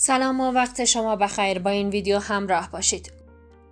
سلام و وقت شما بخیر با این ویدیو همراه باشید.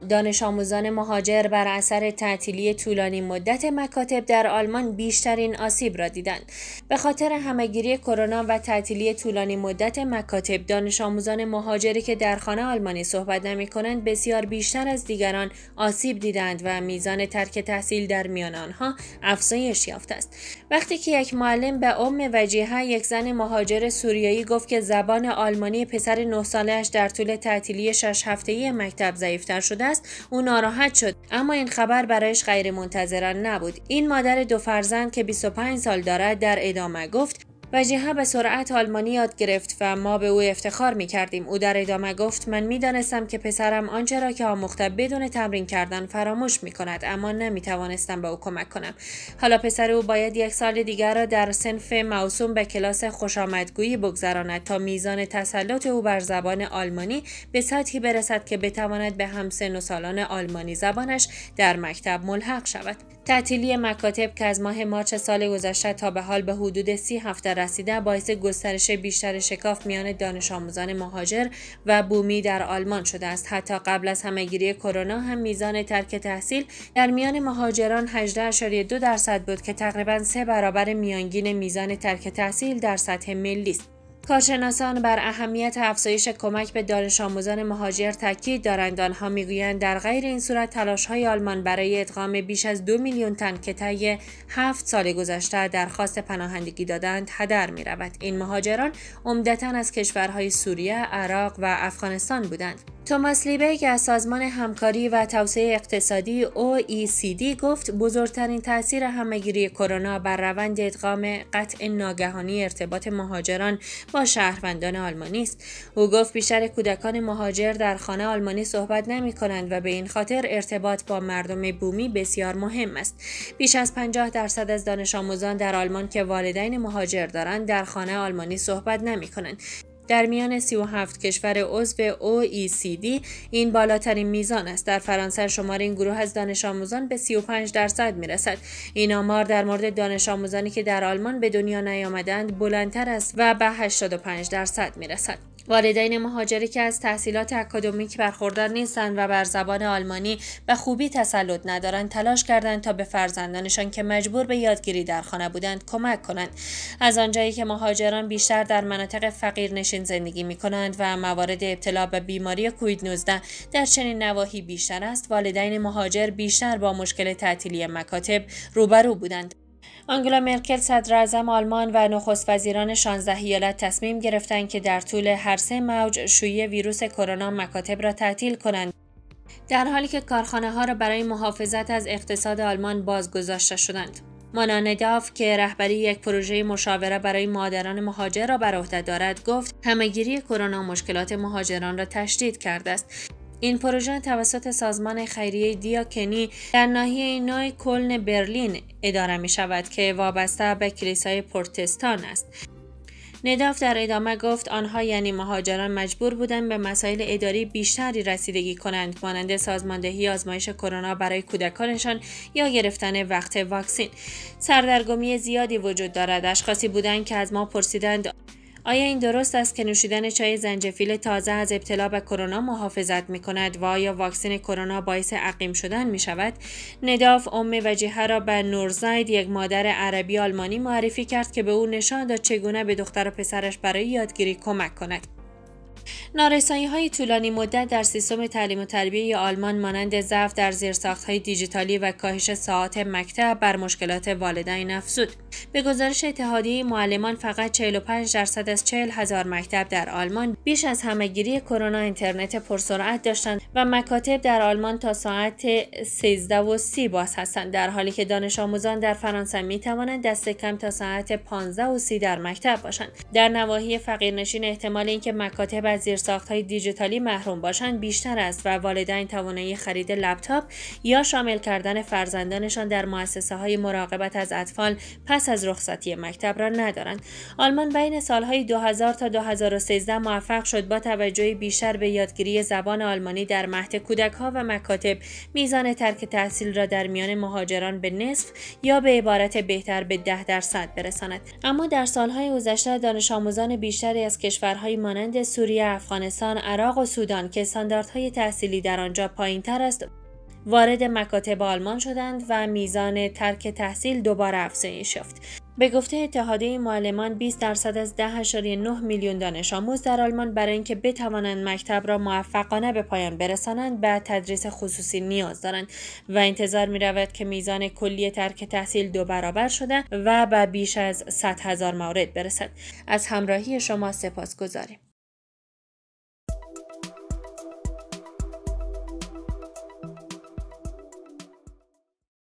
دانش آموزان مهاجر بر اثر تعطیلی طولانی مدت مکاتب در آلمان بیشترین آسیب را دیدند. به خاطر همگیری کرونا و تعطیلی طولانی مدت مکاتب دانش آموزان مهاجری که در خانه آلمانی صحبت نمی کنند بسیار بیشتر از دیگران آسیب دیدند و میزان ترک تحصیل در میان آنها افزایش یافته است. وقتی که یک معلم به ام وجیهه یک زن مهاجر سوریایی گفت که زبان آلمانی پسر 9 سالش در طول تعطیلی 6 هفته‌ای مکتب ضعیفتر شده است او ناراحت شد اما این خبر برایش منتظر نبود این مادر دو فرزند که 25 سال دارد در ادامه گفت وجهه به سرعت آلمانی یاد گرفت و ما به او افتخار می کردیم. او در ادامه گفت من می دانستم که پسرم آنچه را که آموخته بدون تمرین کردن فراموش می کند اما نمی توانستم به او کمک کنم. حالا پسر او باید یک سال دیگر را در سنف موسوم به کلاس خوش آمدگویی بگذراند تا میزان تسلط او بر زبان آلمانی به سطحی برسد که بتواند به همسن و سالان آلمانی زبانش در مکتب ملحق شود. تعطیلی مکاتب که از ماه مارچ سال گذشته تا به حال به حدود سی هفته رسیده باعث گسترش بیشتر شکاف میان دانش آموزان مهاجر و بومی در آلمان شده است حتی قبل از همهگیری کرونا هم میزان ترک تحصیل در میان مهاجران 18.2 درصد بود که تقریبا سه برابر میانگین میزان ترک تحصیل در سطح ملی است کارشناسان بر اهمیت افزایش کمک به دانش آموزان مهاجر تاکید دارند آنها میگویند در غیر این صورت تلاش های آلمان برای ادغام بیش از دو میلیون تن که طی هفت سال گذشته درخواست پناهندگی دادند هدر می رود. این مهاجران عمدتا از کشورهای سوریه، عراق و افغانستان بودند. توماس لیبک که از سازمان همکاری و توسعه اقتصادی OECD گفت بزرگترین تاثیر همگیری کرونا بر روند ادغام قطع ناگهانی ارتباط مهاجران با شهروندان آلمانی است او گفت بیشتر کودکان مهاجر در خانه آلمانی صحبت نمی کنند و به این خاطر ارتباط با مردم بومی بسیار مهم است بیش از 50 درصد از دانش آموزان در آلمان که والدین مهاجر دارند در خانه آلمانی صحبت نمی کنند در میان 37 کشور عضو OECD این بالاترین میزان است در فرانسه شمار این گروه از دانش آموزان به 35 درصد میرسد این آمار در مورد دانش آموزانی که در آلمان به دنیا نیامدند بلندتر است و به 85 درصد میرسد والدین مهاجری که از تحصیلات اکادمیک برخوردار نیستند و بر زبان آلمانی به خوبی تسلط ندارند تلاش کردند تا به فرزندانشان که مجبور به یادگیری در خانه بودند کمک کنند از آنجایی که مهاجران بیشتر در مناطق فقیرنشین زندگی می کنند و موارد ابتلا به بیماری کوید 19 در چنین نواحی بیشتر است والدین مهاجر بیشتر با مشکل تعطیلی مکاتب روبرو بودند آنگلا مرکل صدر آلمان و نخست وزیران 16 ایالت تصمیم گرفتند که در طول هر سه موج شویی ویروس کرونا مکاتب را تعطیل کنند در حالی که کارخانه ها را برای محافظت از اقتصاد آلمان بازگذاشته شدند مانانداف که رهبری یک پروژه مشاوره برای مادران مهاجر را بر عهده دارد گفت همهگیری کرونا مشکلات مهاجران را تشدید کرده است این پروژه توسط سازمان خیریه دیاکنی در ناحیه نوی کلن برلین اداره می شود که وابسته به کلیسای پرتستان است. نداف در ادامه گفت آنها یعنی مهاجران مجبور بودند به مسائل اداری بیشتری رسیدگی کنند مانند سازماندهی آزمایش کرونا برای کودکانشان یا گرفتن وقت واکسین سردرگمی زیادی وجود دارد اشخاصی بودند که از ما پرسیدند آیا این درست است که نوشیدن چای زنجفیل تازه از ابتلا به کرونا محافظت می کند و آیا واکسن کرونا باعث عقیم شدن می شود؟ نداف ام وجیحه را به نورزاید یک مادر عربی آلمانی معرفی کرد که به او نشان داد چگونه به دختر و پسرش برای یادگیری کمک کند. نارسایی های طولانی مدت در سیستم تعلیم و تربیه آلمان مانند ضعف در زیرساخت های دیجیتالی و کاهش ساعات مکتب بر مشکلات والدین افزود. به گزارش اتحادیه معلمان فقط 45 درصد از 40 هزار مکتب در آلمان بیش از همگیری کرونا اینترنت پرسرعت داشتند و مکاتب در آلمان تا ساعت 13 و 30 باز هستند در حالی که دانش آموزان در فرانسه می توانند دست کم تا ساعت 15 و 30 در مکتب باشند. در نواحی فقیرنشین احتمال اینکه مکاتب از زیر های دیجیتالی محروم باشند بیشتر است و والدین توانایی خرید لپتاپ یا شامل کردن فرزندانشان در مؤسسه های مراقبت از اطفال پس از رخصتی مکتب را ندارند آلمان بین سالهای 2000 تا 2013 موفق شد با توجه بیشتر به یادگیری زبان آلمانی در مهد ها و مکاتب میزان ترک تحصیل را در میان مهاجران به نصف یا به عبارت بهتر به 10 درصد برساند اما در سالهای گذشته دانش آموزان بیشتری از کشورهای مانند سوریه افغانستان، عراق و سودان که استانداردهای تحصیلی در آنجا پایینتر است وارد مکاتب آلمان شدند و میزان ترک تحصیل دوباره افزایش یافت به گفته اتحادیه معلمان 20 درصد از 10.9 میلیون دانش آموز در آلمان برای اینکه بتوانند مکتب را موفقانه به پایان برسانند به تدریس خصوصی نیاز دارند و انتظار می رود که میزان کلی ترک تحصیل دو برابر شده و به بیش از 100 هزار مورد برسد از همراهی شما سپاس